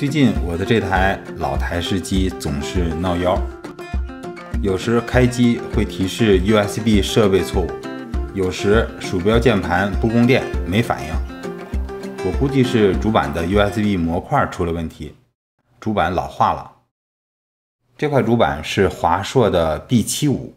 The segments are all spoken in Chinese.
最近我的这台老台式机总是闹腰，有时开机会提示 USB 设备错误，有时鼠标键盘不供电没反应。我估计是主板的 USB 模块出了问题，主板老化了。这块主板是华硕的 B75，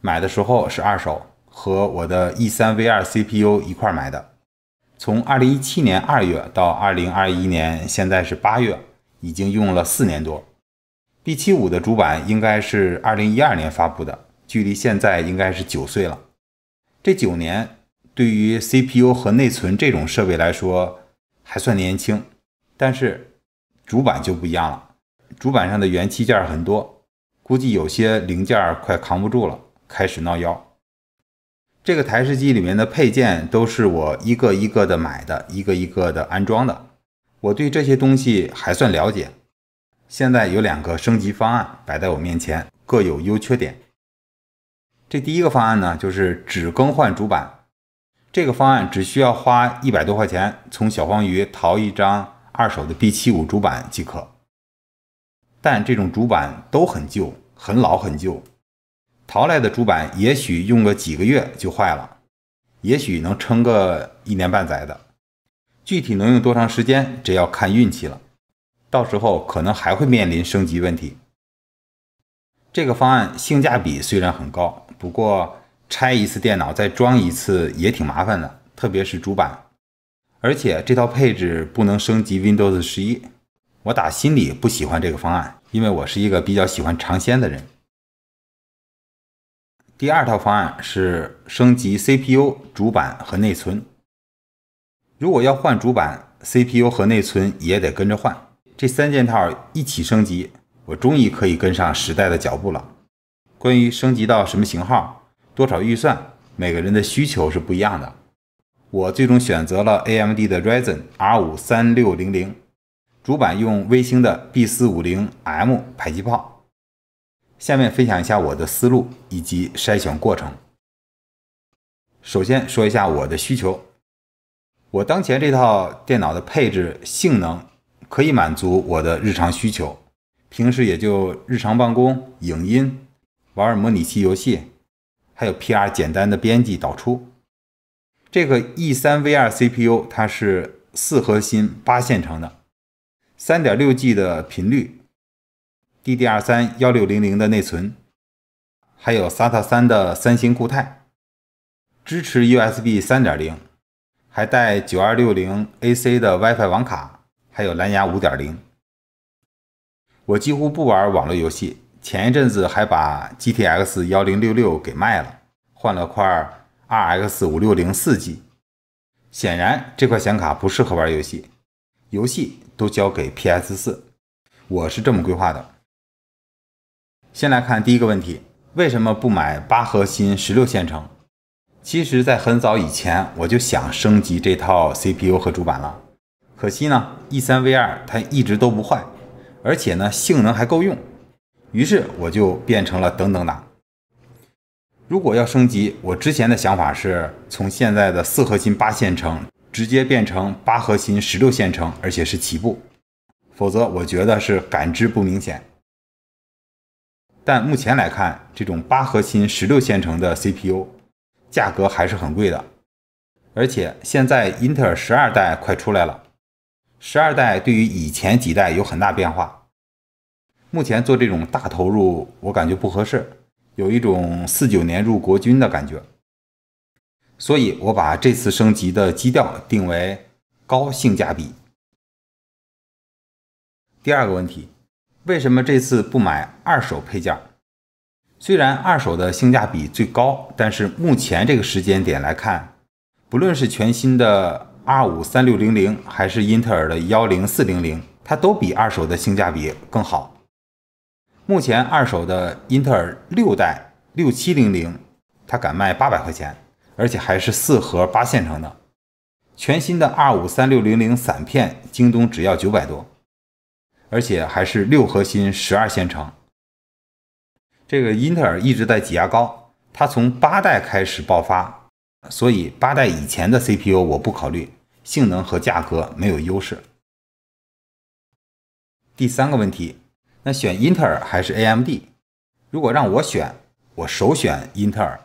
买的时候是二手，和我的 E3 V2 CPU 一块买的。从二零一七年二月到二零二一年，现在是八月，已经用了四年多。B 七五的主板应该是二零一二年发布的，距离现在应该是九岁了。这九年对于 CPU 和内存这种设备来说还算年轻，但是主板就不一样了。主板上的元器件很多，估计有些零件快扛不住了，开始闹腰。这个台式机里面的配件都是我一个一个的买的，一个一个的安装的。我对这些东西还算了解。现在有两个升级方案摆在我面前，各有优缺点。这第一个方案呢，就是只更换主板。这个方案只需要花一百多块钱，从小黄鱼淘一张二手的 B 七五主板即可。但这种主板都很旧，很老，很旧。淘来的主板也许用个几个月就坏了，也许能撑个一年半载的，具体能用多长时间，这要看运气了。到时候可能还会面临升级问题。这个方案性价比虽然很高，不过拆一次电脑再装一次也挺麻烦的，特别是主板。而且这套配置不能升级 Windows 十一，我打心里不喜欢这个方案，因为我是一个比较喜欢尝鲜的人。第二套方案是升级 CPU、主板和内存。如果要换主板，CPU 和内存也得跟着换，这三件套一起升级，我终于可以跟上时代的脚步了。关于升级到什么型号、多少预算，每个人的需求是不一样的。我最终选择了 AMD 的 Ryzen R5 3600，主板用微星的 B450M 迫击炮。下面分享一下我的思路以及筛选过程。首先说一下我的需求，我当前这套电脑的配置性能可以满足我的日常需求，平时也就日常办公、影音、玩儿模拟器游戏，还有 P R 简单的编辑导出。这个 E 三 V 二 C P U 它是四核心八线程的，三点六 G 的频率。DDR 三幺六零零的内存，还有 SATA 三的三星固态，支持 USB 三点零，还带九二六零 AC 的 WiFi 网卡，还有蓝牙五点零。我几乎不玩网络游戏，前一阵子还把 GTX 幺零六六给卖了，换了块 RX 五六零四 G。显然这块显卡不适合玩游戏，游戏都交给 PS 四。我是这么规划的。先来看第一个问题，为什么不买八核心十六线程？其实，在很早以前，我就想升级这套 CPU 和主板了。可惜呢，E3 V2 它一直都不坏，而且呢，性能还够用。于是我就变成了等等党。如果要升级，我之前的想法是从现在的四核心八线程直接变成八核心十六线程，而且是起步，否则我觉得是感知不明显。但目前来看，这种八核心十六线程的 CPU 价格还是很贵的，而且现在英特尔十二代快出来了，十二代对于以前几代有很大变化。目前做这种大投入，我感觉不合适，有一种四九年入国军的感觉。所以，我把这次升级的基调定为高性价比。第二个问题。为什么这次不买二手配件？虽然二手的性价比最高，但是目前这个时间点来看，不论是全新的 R5 三六零零，还是英特尔的幺零四零零，它都比二手的性价比更好。目前二手的英特尔六代六七零零，它敢卖八百块钱，而且还是四核八线程的。全新的 R5 三六零零散片，京东只要九百多。而且还是六核心十二线程，这个英特尔一直在挤牙膏，它从八代开始爆发，所以八代以前的 CPU 我不考虑，性能和价格没有优势。第三个问题，那选英特尔还是 AMD？如果让我选，我首选英特尔，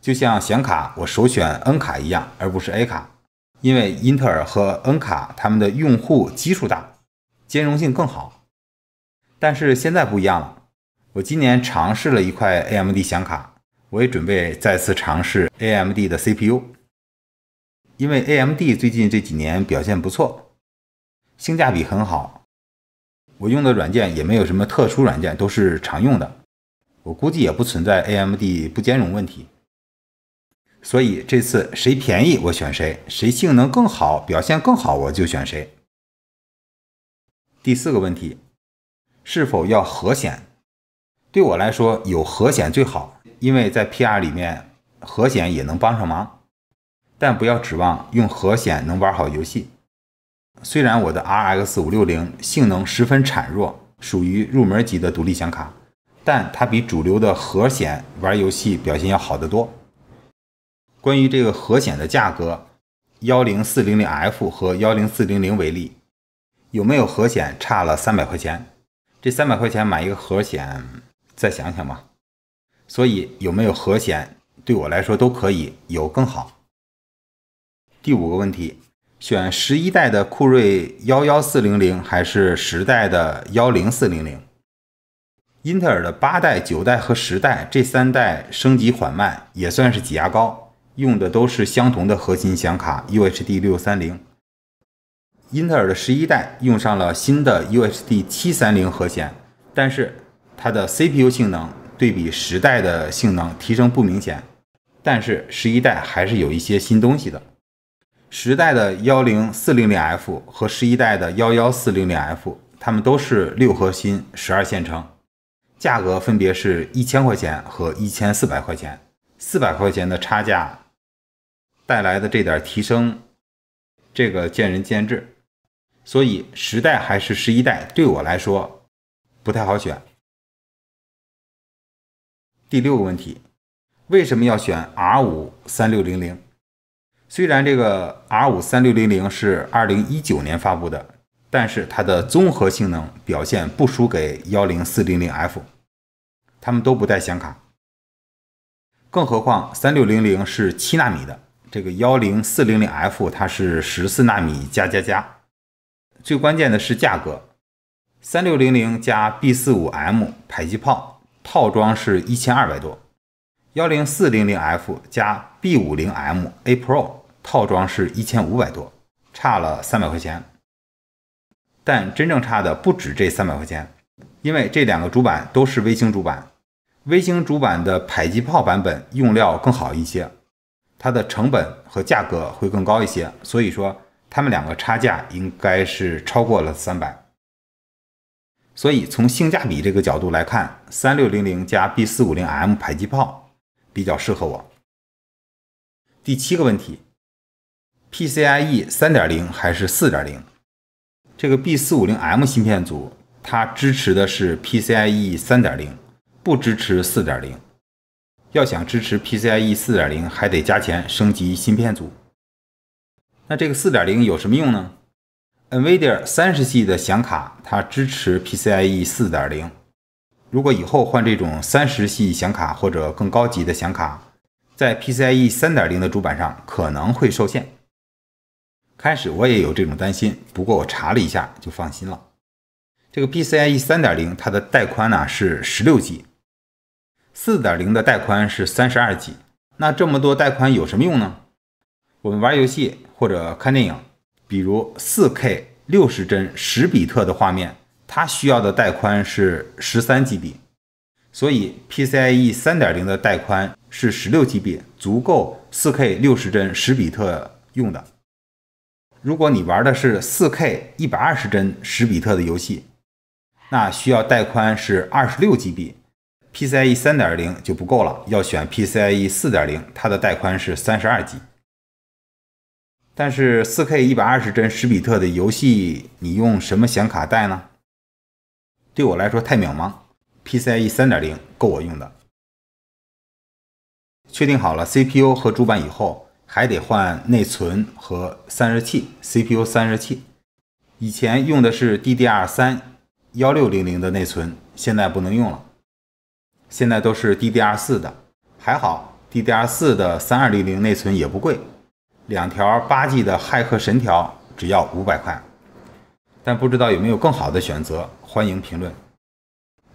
就像选卡我首选 N 卡一样，而不是 A 卡，因为英特尔和 N 卡他们的用户基数大。兼容性更好，但是现在不一样了。我今年尝试了一块 AMD 显卡，我也准备再次尝试 AMD 的 CPU，因为 AMD 最近这几年表现不错，性价比很好。我用的软件也没有什么特殊软件，都是常用的，我估计也不存在 AMD 不兼容问题。所以这次谁便宜我选谁，谁性能更好、表现更好我就选谁。第四个问题，是否要核显？对我来说，有核显最好，因为在 P R 里面，核显也能帮上忙。但不要指望用核显能玩好游戏。虽然我的 R X 五六零性能十分孱弱，属于入门级的独立显卡，但它比主流的核显玩游戏表现要好得多。关于这个核显的价格，幺零四零零 F 和幺零四零零为例。有没有核显差了三百块钱？这三百块钱买一个核显，再想想吧。所以有没有核显对我来说都可以，有更好。第五个问题，选十一代的酷睿幺幺四零零还是十代的幺零四零零？英特尔的八代、九代和十代这三代升级缓慢，也算是挤牙膏，用的都是相同的核心显卡 UHD 六三零。英特尔的十一代用上了新的 U S D 七三零核显，但是它的 C P U 性能对比十代的性能提升不明显，但是十一代还是有一些新东西的。十代的幺零四零零 F 和十一代的幺幺四零零 F，它们都是六核心十二线程，价格分别是一千块钱和一千四百块钱，四百块钱的差价带来的这点提升，这个见仁见智。所以十代还是十一代对我来说不太好选。第六个问题，为什么要选 R 五三六零零？虽然这个 R 五三六零零是二零一九年发布的，但是它的综合性能表现不输给幺零四零零 F，它们都不带显卡，更何况三六零零是七纳米的，这个幺零四零零 F 它是十四纳米加加加。最关键的是价格，三六零零加 B 四五 M 迫击炮套装是一千二百多，幺零四零零 F 加 B 五零 MA Pro 套装是一千五百多，差了三百块钱。但真正差的不止这三百块钱，因为这两个主板都是微星主板，微星主板的迫击炮版本用料更好一些，它的成本和价格会更高一些，所以说。他们两个差价应该是超过了三百，所以从性价比这个角度来看，三六零零加 B 四五零 M 迫击炮比较适合我。第七个问题，PCIe 三点零还是四点零？这个 B 四五零 M 芯片组它支持的是 PCIe 三点零，不支持四点零。要想支持 PCIe 四点零，还得加钱升级芯片组。那这个四点零有什么用呢？NVIDIA 三十系的显卡它支持 PCIe 四点零，如果以后换这种三十系显卡或者更高级的显卡，在 PCIe 三点零的主板上可能会受限。开始我也有这种担心，不过我查了一下就放心了。这个 PCIe 三点零它的带宽呢是十六 G，四点零的带宽是三十二 G。那这么多带宽有什么用呢？我们玩游戏或者看电影，比如 4K 六十帧十比特的画面，它需要的带宽是十三 GB，所以 PCIe 三点零的带宽是十六 GB，足够 4K 六十帧十比特用的。如果你玩的是 4K 一百二十帧十比特的游戏，那需要带宽是二十六 GB，PCIe 三点零就不够了，要选 PCIe 四点零，它的带宽是三十二 G。但是四 K 一百二十帧十比特的游戏，你用什么显卡带呢？对我来说太渺茫。PCIe 三点零够我用的。确定好了 CPU 和主板以后，还得换内存和散热器。CPU 散热器，以前用的是 DDR 三幺六零零的内存，现在不能用了。现在都是 DDR 四的，还好 DDR 四的三二零零内存也不贵。两条八 G 的骇客神条只要五百块，但不知道有没有更好的选择，欢迎评论。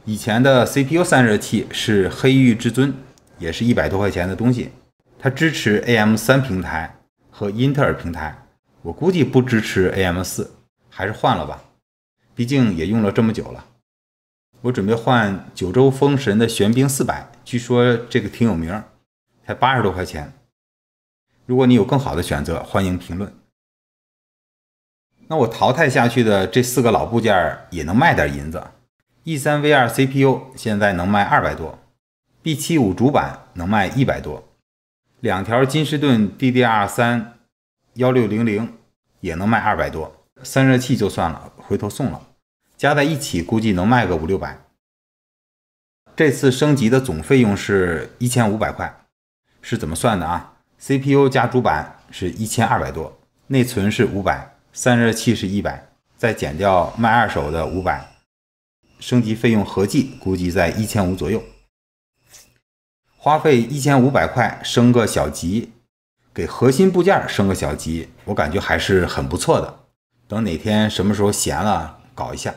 以前的 CPU 散热器是黑域至尊，也是一百多块钱的东西，它支持 AM 三平台和英特尔平台，我估计不支持 AM 四，还是换了吧，毕竟也用了这么久了。我准备换九州风神的玄冰四百，据说这个挺有名，才八十多块钱。如果你有更好的选择，欢迎评论。那我淘汰下去的这四个老部件也能卖点银子。E3 V2 CPU 现在能卖二百多，B75 主板能卖一百多，两条金士顿 DDR3 1600也能卖二百多，散热器就算了，回头送了。加在一起估计能卖个五六百。这次升级的总费用是一千五百块，是怎么算的啊？CPU 加主板是一千二百多，内存是五百，散热器是一百，再减掉卖二手的五百，升级费用合计估计在一千五左右。花费一千五百块升个小级，给核心部件升个小级，我感觉还是很不错的。等哪天什么时候闲了搞一下。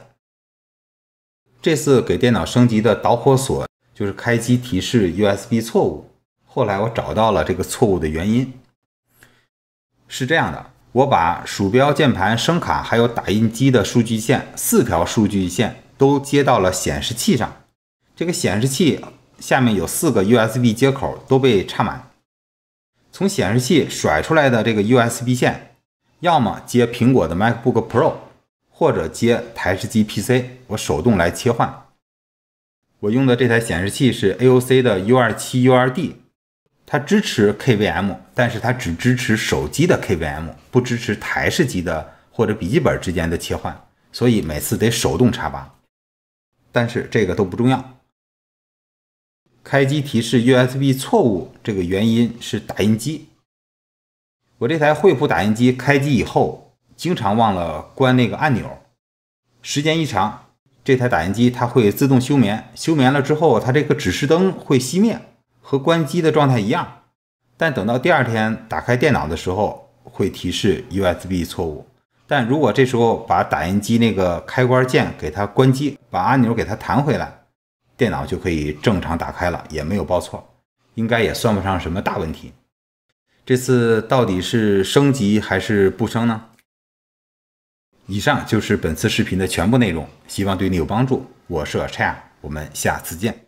这次给电脑升级的导火索就是开机提示 USB 错误。后来我找到了这个错误的原因，是这样的：我把鼠标、键盘、声卡还有打印机的数据线四条数据线都接到了显示器上。这个显示器下面有四个 USB 接口都被插满。从显示器甩出来的这个 USB 线，要么接苹果的 MacBook Pro，或者接台式机 PC，我手动来切换。我用的这台显示器是 AOC 的 U27URD。它支持 KVM，但是它只支持手机的 KVM，不支持台式机的或者笔记本之间的切换，所以每次得手动插拔。但是这个都不重要。开机提示 USB 错误，这个原因是打印机。我这台惠普打印机开机以后，经常忘了关那个按钮，时间一长，这台打印机它会自动休眠，休眠了之后，它这个指示灯会熄灭。和关机的状态一样，但等到第二天打开电脑的时候，会提示 USB 错误。但如果这时候把打印机那个开关键给它关机，把按钮给它弹回来，电脑就可以正常打开了，也没有报错，应该也算不上什么大问题。这次到底是升级还是不升呢？以上就是本次视频的全部内容，希望对你有帮助。我是 h 啊，我们下次见。